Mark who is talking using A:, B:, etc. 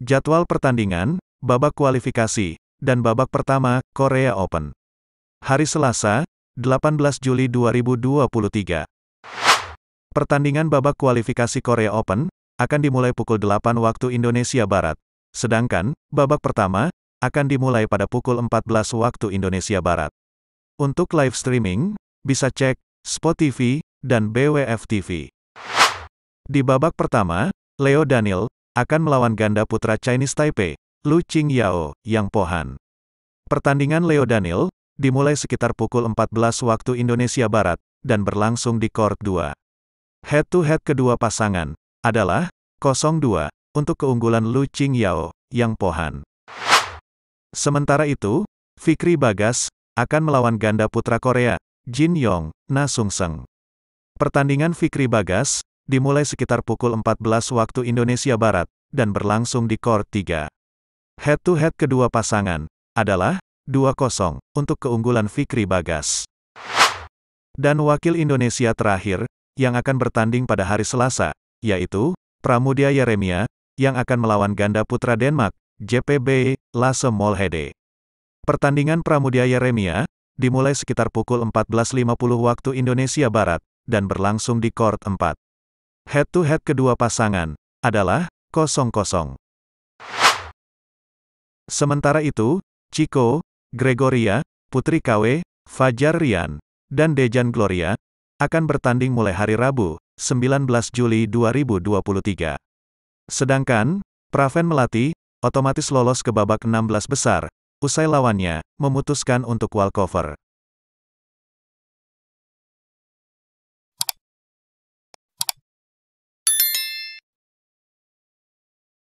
A: Jadwal pertandingan, babak kualifikasi, dan babak pertama, Korea Open. Hari Selasa, 18 Juli 2023. Pertandingan babak kualifikasi Korea Open akan dimulai pukul 8 waktu Indonesia Barat, sedangkan babak pertama akan dimulai pada pukul 14 waktu Indonesia Barat. Untuk live streaming, bisa cek Spot TV dan BWF TV. Di babak pertama, Leo Daniel akan melawan ganda putra Chinese Taipei, Lu Qing Yao, Yang Pohan. Pertandingan Leo Daniel, dimulai sekitar pukul 14 waktu Indonesia Barat, dan berlangsung di Court 2. Head-to-head -head kedua pasangan adalah 0-2 untuk keunggulan Lu Qing Yao, Yang Pohan. Sementara itu, Fikri Bagas akan melawan ganda putra Korea, Jin Yong, Na Sung Seng. Pertandingan Fikri Bagas dimulai sekitar pukul 14 waktu Indonesia Barat, dan berlangsung di Kor 3. Head-to-head -head kedua pasangan adalah 2-0 untuk keunggulan Fikri Bagas. Dan wakil Indonesia terakhir, yang akan bertanding pada hari Selasa, yaitu Pramudia Yeremia, yang akan melawan ganda putra Denmark, JPB, Lasse Molhede. Pertandingan Pramudia Yeremia, dimulai sekitar pukul 14.50 waktu Indonesia Barat, dan berlangsung di Court 4 head-to-head kedua pasangan adalah 0-0. Sementara itu, Chico, Gregoria, Putri KW, Fajar Rian, dan Dejan Gloria akan bertanding mulai hari Rabu, 19 Juli 2023. Sedangkan, Praven Melati otomatis lolos ke babak 16 besar, usai lawannya memutuskan untuk walkover.